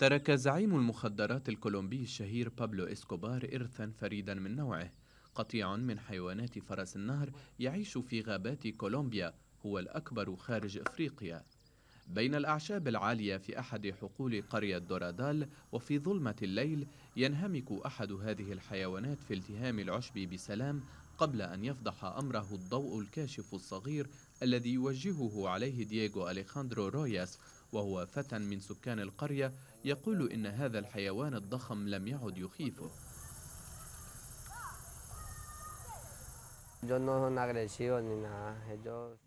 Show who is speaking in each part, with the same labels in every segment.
Speaker 1: ترك زعيم المخدرات الكولومبي الشهير بابلو إسكوبار إرثا فريدا من نوعه قطيع من حيوانات فرس النهر يعيش في غابات كولومبيا هو الأكبر خارج إفريقيا بين الأعشاب العالية في أحد حقول قرية دورادال وفي ظلمة الليل ينهمك أحد هذه الحيوانات في التهام العشب بسلام قبل أن يفضح أمره الضوء الكاشف الصغير الذي يوجهه عليه دييغو أليخاندرو روياس وهو فتى من سكان القرية يقول إن هذا الحيوان الضخم لم يعد يخيفه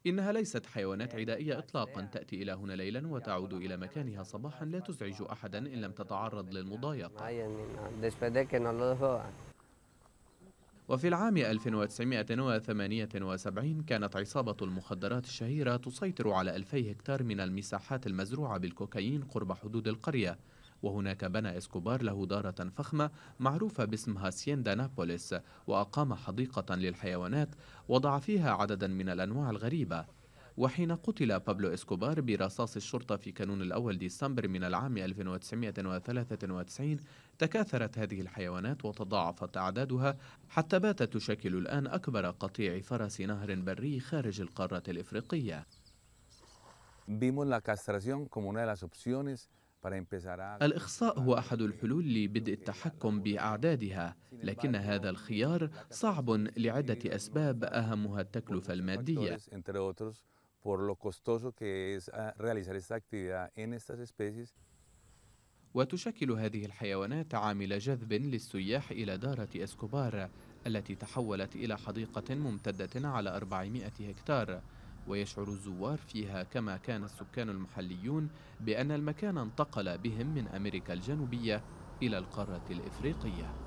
Speaker 1: إنها ليست حيوانات عدائية إطلاقا تأتي إلى هنا ليلا وتعود إلى مكانها صباحا لا تزعج أحدا إن لم تتعرض للمضايقة وفي العام 1978 كانت عصابة المخدرات الشهيرة تسيطر على 2000 هكتار من المساحات المزروعة بالكوكايين قرب حدود القرية وهناك بنى إسكوبار له دارة فخمة معروفة باسم هاسيندا نابوليس وأقام حديقة للحيوانات وضع فيها عددا من الأنواع الغريبة وحين قتل بابلو إسكوبار برصاص الشرطة في كانون الأول ديسمبر من العام 1993 تكاثرت هذه الحيوانات وتضاعفت أعدادها حتى باتت تشكل الآن أكبر قطيع فرس نهر بري
Speaker 2: خارج القارة الإفريقية
Speaker 1: الإخصاء هو أحد الحلول لبدء التحكم بأعدادها لكن هذا الخيار صعب لعدة أسباب أهمها التكلفة المادية
Speaker 2: por lo costoso que es ah, realizar esta actividad en estas especies. وتشكل هذه الحيوانات عامل جذب للسياح
Speaker 1: إلى دارة أسكوبار التي تحولت إلى حديقة ممتدة على 400 هكتار ويشعر الزوار فيها كما كان السكان المحليون بأن المكان انتقل بهم من أمريكا الجنوبية إلى القارة الإفريقية